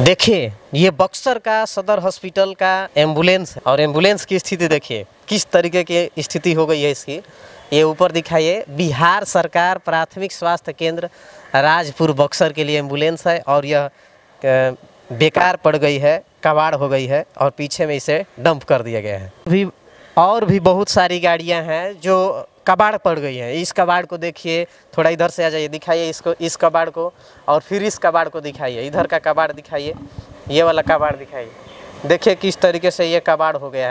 देखिए ये बक्सर का सदर हॉस्पिटल का एम्बुलेंस और एम्बुलेंस की स्थिति देखिए किस तरीके की स्थिति हो गई है इसकी ये ऊपर दिखाइए बिहार सरकार प्राथमिक स्वास्थ्य केंद्र राजपुर बक्सर के लिए एम्बुलेंस है और यह बेकार पड़ गई है कबाड़ हो गई है और पीछे में इसे डंप कर दिया गया है अभी और भी बहुत सारी गाड़ियां हैं जो कबाड़ पड़ गई है इस कबाड़ को देखिए थोड़ा इधर से आ जाइए दिखाइए इसको इस कबाड़ को और फिर इस कबाड़ को दिखाइए इधर का कबाड़ दिखाइए ये वाला कबाड़ दिखाइए देखिए किस तरीके से ये कबाड़ हो गया है